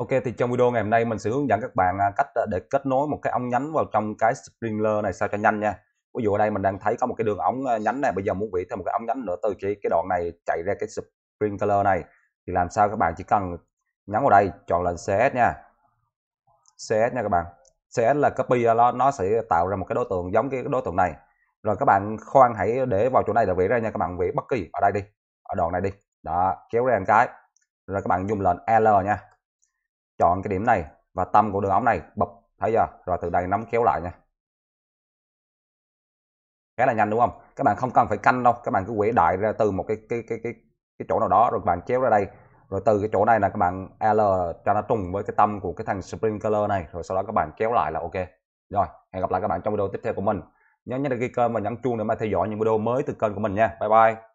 Ok thì trong video ngày hôm nay mình sẽ hướng dẫn các bạn à, cách à, để kết nối một cái ống nhánh vào trong cái sprinkler này sao cho nhanh nha Ví dụ ở đây mình đang thấy có một cái đường ống à, nhánh này bây giờ muốn vỉ thêm một cái ống nhánh nữa từ chỉ cái đoạn này chạy ra cái sprinkler này thì làm sao các bạn chỉ cần nhấn vào đây chọn là CS nha CS nha các bạn CS là copy nó, nó sẽ tạo ra một cái đối tượng giống cái đối tượng này rồi các bạn khoan hãy để vào chỗ này là vỉ ra nha các bạn vỉ bất kỳ ở đây đi ở đoạn này đi đó kéo ra một cái rồi các bạn dùng lệnh L nha chọn cái điểm này và tâm của đường ống này bập thấy giờ rồi từ đây nắm kéo lại nha khá là nhanh đúng không các bạn không cần phải canh đâu các bạn cứ quỹ đại ra từ một cái cái cái cái cái chỗ nào đó rồi bạn kéo ra đây rồi từ cái chỗ này là các bạn L cho nó trùng với cái tâm của cái thằng spring sprinkler này rồi sau đó các bạn kéo lại là ok rồi hẹn gặp lại các bạn trong video tiếp theo của mình nhớ nhấn đăng ký kênh và nhấn chuông để mà theo dõi những video mới từ kênh của mình nha bye bye